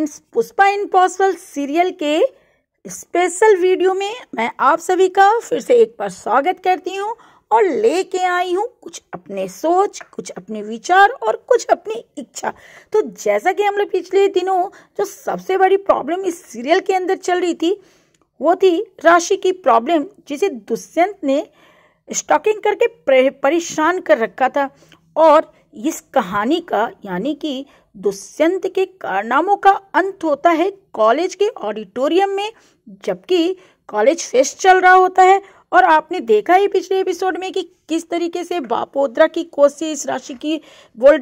friends Pushpa impossible serial के special video में मैं आप सभी का फिर से एक बार स्वागत करती हूं और लेके आई हूं कुछ अपने सोच कुछ अपने विचार और कुछ अपनी इच्छा तो जैसा कि हम लोग पिछले दिनों जो सबसे बड़ी प्रॉब्लम इस सीरियल के अंदर चल रही थी वो थी राशि की प्रॉब्लम जिसे दुष्यंत ने स्टॉकिंग करके परेशान कर रखा था और इस कहानी का यानी कि दुष्यंत के कारनामों का अंत होता है कॉलेज के ऑडिटोरियम में जबकि कॉलेज फेस्ट चल रहा होता है और आपने देखा ही पिछले एपिसोड में कि किस तरीके से बापोद्रा की कोशिश राशि की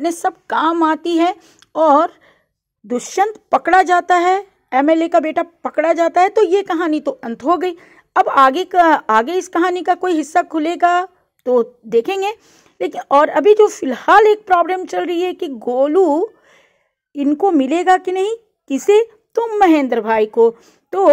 ने सब काम आती है और दुष्यंत पकड़ा जाता है एमएलए का बेटा पकड़ा जाता है तो ये कहानी तो अंत हो गई अब आगे का आगे इस कहानी का कोई हिस्सा खुलेगा तो देखेंगे लेकिन और अभी जो फिलहाल एक प्रॉब्लम चल रही है कि गोलू इनको मिलेगा कि नहीं किसे तो महेंद्र भाई को तो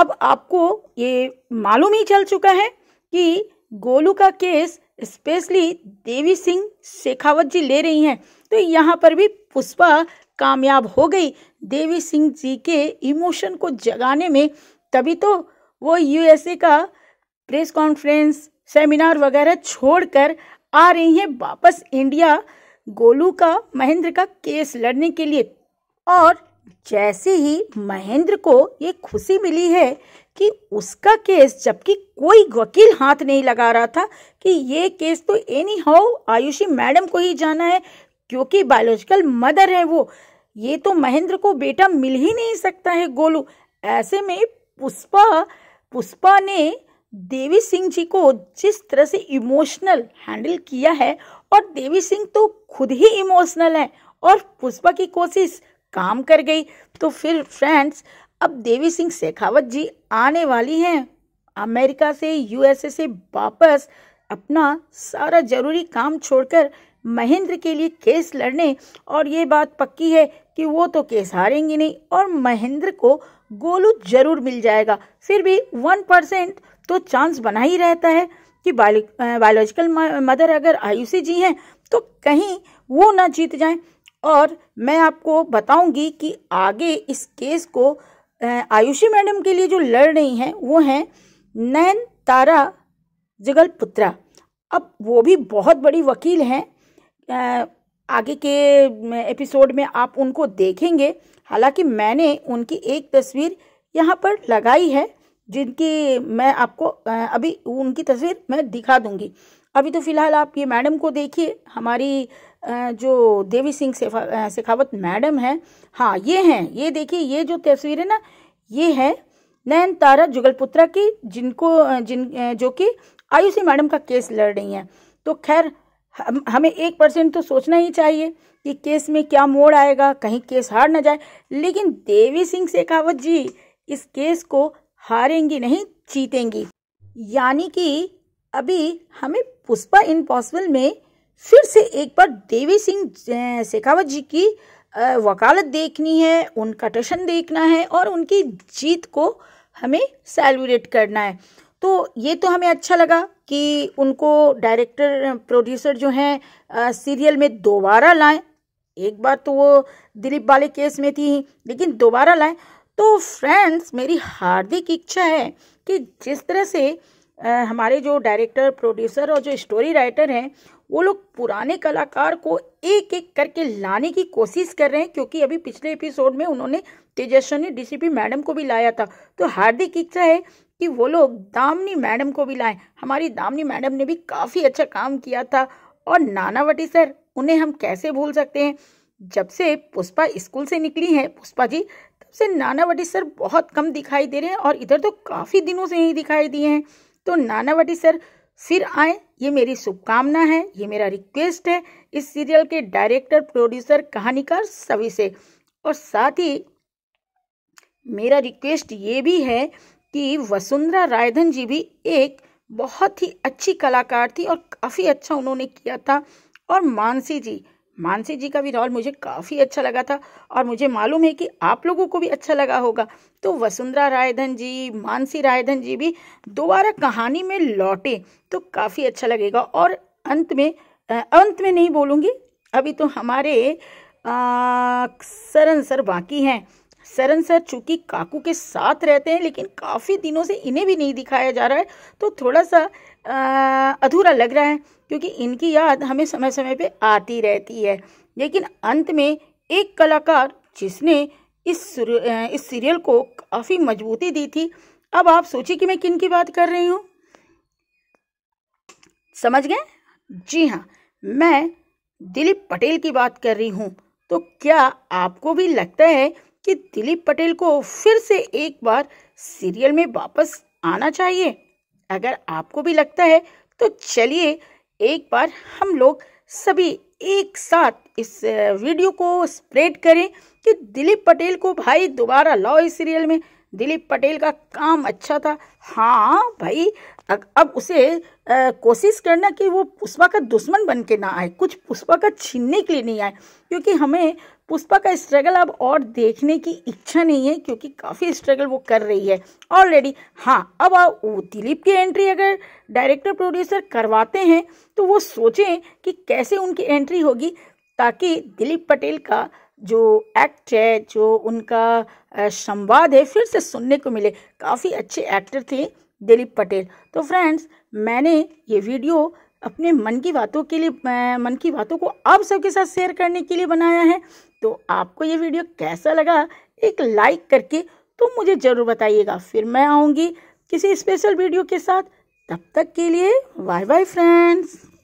अब आपको ये मालूम ही चल चुका है कि गोलू का केस स्पेशली देवी सिंह शेखावत जी ले रही हैं तो यहाँ पर भी पुष्पा कामयाब हो गई देवी सिंह जी के इमोशन को जगाने में तभी तो वो यूएसए का प्रेस कॉन्फ्रेंस सेमिनार वगैरह छोड़कर आ रही हैं वापस इंडिया गोलू का महेंद्र का केस लड़ने के लिए और जैसे ही महेंद्र को ये खुशी मिली है कि उसका केस जबकि कोई वकील हाथ नहीं लगा रहा था कि ये केस तो एनी हाउ आयुषी मैडम को ही जाना है क्योंकि बायोलॉजिकल मदर है वो ये तो महेंद्र को बेटा मिल ही नहीं सकता है गोलू ऐसे में पुष्पा पुष्पा ने देवी सिंह जी को जिस तरह से इमोशनल हैंडल किया है और देवी सिंह तो खुद ही इमोशनल है और पुष्पा की कोशिश काम कर गई तो फिर फ्रेंड्स अब देवी सिंह शेखावत जी आने वाली हैं अमेरिका से यूएसए से वापस अपना सारा जरूरी काम छोड़कर महेंद्र के लिए केस लड़ने और ये बात पक्की है कि वो तो केस हारेंगी नहीं और महेंद्र को गोलू जरूर मिल जाएगा फिर भी वन परसेंट तो चांस बना ही रहता है कि बायोलॉजिकल मदर अगर आयु से जी हैं तो कहीं वो ना जीत जाएं और मैं आपको बताऊंगी कि आगे इस केस को आयुषी मैडम के लिए जो लड़ रही हैं वो हैं नैन तारा जगल पुत्रा अब वो भी बहुत बड़ी वकील हैं आगे के एपिसोड में आप उनको देखेंगे हालांकि मैंने उनकी एक तस्वीर यहाँ पर लगाई है जिनकी मैं आपको अभी उनकी तस्वीर मैं दिखा दूंगी अभी तो फ़िलहाल आप ये मैडम को देखिए हमारी जो देवी सिंह शेखावत मैडम है हाँ ये हैं ये देखिए ये जो तस्वीर है ना ये है नयन तारा जुगलपुत्रा की जिनको जिन जो कि आयुषी मैडम का केस लड़ रही हैं तो खैर हम हमें एक परसेंट तो सोचना ही चाहिए कि केस में क्या मोड़ आएगा कहीं केस हार ना जाए लेकिन देवी सिंह शेखावत जी इस केस को हारेंगी नहीं जीतेंगी यानी कि अभी हमें पुष्पा इम्पॉसिबल में फिर से एक बार देवी सिंह शेखावत जी की वकालत देखनी है उनका टशन देखना है और उनकी जीत को हमें सेलिब्रेट करना है तो ये तो हमें अच्छा लगा कि उनको डायरेक्टर प्रोड्यूसर जो हैं सीरियल में दोबारा लाएं एक बार तो वो दिलीप वाले केस में थी लेकिन दोबारा लाएं तो फ्रेंड्स मेरी हार्दिक इच्छा है कि जिस तरह से आ, हमारे जो डायरेक्टर प्रोड्यूसर और जो स्टोरी राइटर हैं वो लोग पुराने कलाकार को एक एक करके लाने की कोशिश कर रहे हैं क्योंकि अभी पिछले एपिसोड में उन्होंने तेजस्वनी डीसीपी मैडम को भी लाया था तो हार्दिक इच्छा है कि वो लोग दामनी मैडम को भी लाएं हमारी दामनी मैडम ने भी काफ़ी अच्छा काम किया था और नानावटी सर उन्हें हम कैसे भूल सकते हैं जब से पुष्पा स्कूल से निकली है पुष्पा जी तब से नानावटी सर बहुत कम दिखाई दे रहे हैं और इधर तो काफ़ी दिनों से ही दिखाई दिए हैं तो नानावटी सर फिर आए ये मेरी शुभकामना है ये मेरा रिक्वेस्ट है इस सीरियल के डायरेक्टर प्रोड्यूसर कहानीकार सभी से और साथ ही मेरा रिक्वेस्ट ये भी है कि वसुंधरा रायधन जी भी एक बहुत ही अच्छी कलाकार थी और काफ़ी अच्छा उन्होंने किया था और मानसी जी मानसी जी का भी रोल मुझे काफ़ी अच्छा लगा था और मुझे मालूम है कि आप लोगों को भी अच्छा लगा होगा तो वसुंधरा रायधन जी मानसी रायधन जी भी दोबारा कहानी में लौटे तो काफ़ी अच्छा लगेगा और अंत में अंत में नहीं बोलूँगी अभी तो हमारे सरन सर बाकी हैं सरन सर चूँकि काकू के साथ रहते हैं लेकिन काफ़ी दिनों से इन्हें भी नहीं दिखाया जा रहा है तो थोड़ा सा अधूरा लग रहा है क्योंकि इनकी याद हमें समय समय पे आती रहती है लेकिन अंत में एक कलाकार जिसने इस इस सीरियल को काफ़ी मजबूती दी थी अब आप सोचिए कि मैं किन की बात कर रही हूँ समझ गए जी हाँ मैं दिलीप पटेल की बात कर रही हूँ तो क्या आपको भी लगता है कि दिलीप पटेल को फिर से एक बार सीरियल में वापस आना चाहिए अगर आपको भी लगता है तो चलिए एक बार हम लोग सभी एक साथ इस वीडियो को स्प्रेड करें कि दिलीप पटेल को भाई दोबारा लाओ इस सीरियल में दिलीप पटेल का काम अच्छा था हाँ भाई अब उसे कोशिश करना कि वो पुष्पा का दुश्मन बन के ना आए कुछ पुष्पा का छीनने के लिए नहीं आए क्योंकि हमें पुष्पा का स्ट्रगल अब और देखने की इच्छा नहीं है क्योंकि काफ़ी स्ट्रगल वो कर रही है ऑलरेडी हाँ अब दिलीप की एंट्री अगर डायरेक्टर प्रोड्यूसर करवाते हैं तो वो सोचें कि कैसे उनकी एंट्री होगी ताकि दिलीप पटेल का जो एक्ट है जो उनका संवाद है फिर से सुनने को मिले काफ़ी अच्छे एक्टर थे दिलीप पटेल तो फ्रेंड्स मैंने ये वीडियो अपने मन की बातों के लिए मन की बातों को आप सबके साथ शेयर करने के लिए बनाया है तो आपको ये वीडियो कैसा लगा एक लाइक करके तो मुझे ज़रूर बताइएगा फिर मैं आऊँगी किसी स्पेशल वीडियो के साथ तब तक के लिए बाय बाय फ्रेंड्स